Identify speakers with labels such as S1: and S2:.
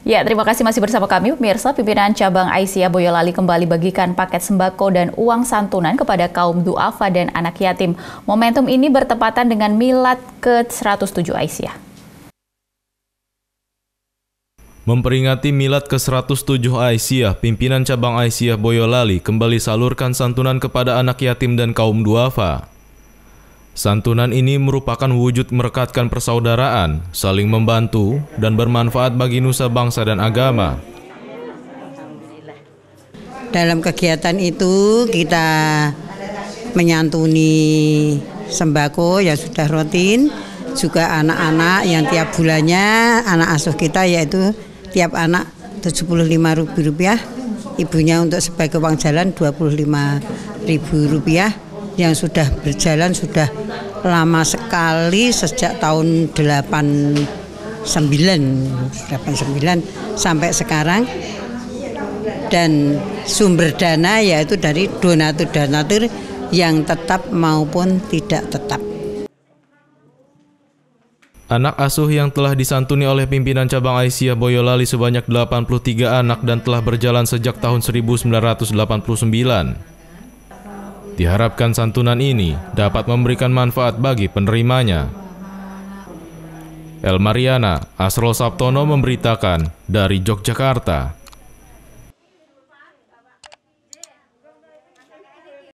S1: Ya, terima kasih masih bersama kami pemirsa. Pimpinan cabang Aisyah Boyolali kembali bagikan paket sembako dan uang santunan kepada kaum duafa dan anak yatim. Momentum ini bertepatan dengan milad ke-107 Aisyah.
S2: Memperingati milad ke-107 Aisyah, pimpinan cabang Aisyah Boyolali kembali salurkan santunan kepada anak yatim dan kaum duafa. Santunan ini merupakan wujud merekatkan persaudaraan, saling membantu, dan bermanfaat bagi nusa bangsa dan agama.
S3: Dalam kegiatan itu kita menyantuni sembako yang sudah rutin, juga anak-anak yang tiap bulannya anak asuh kita yaitu tiap anak Rp75.000, ibunya untuk sebagai uang jalan Rp25.000 yang sudah berjalan sudah lama sekali sejak tahun 89 89 sampai sekarang dan sumber dana yaitu dari donatur-donatur yang tetap maupun tidak tetap.
S2: Anak asuh yang telah disantuni oleh pimpinan cabang Aisyah Boyolali sebanyak 83 anak dan telah berjalan sejak tahun 1989. Diharapkan santunan ini dapat memberikan manfaat bagi penerimanya. Mariana Asrul Sabtono memberitakan dari Yogyakarta.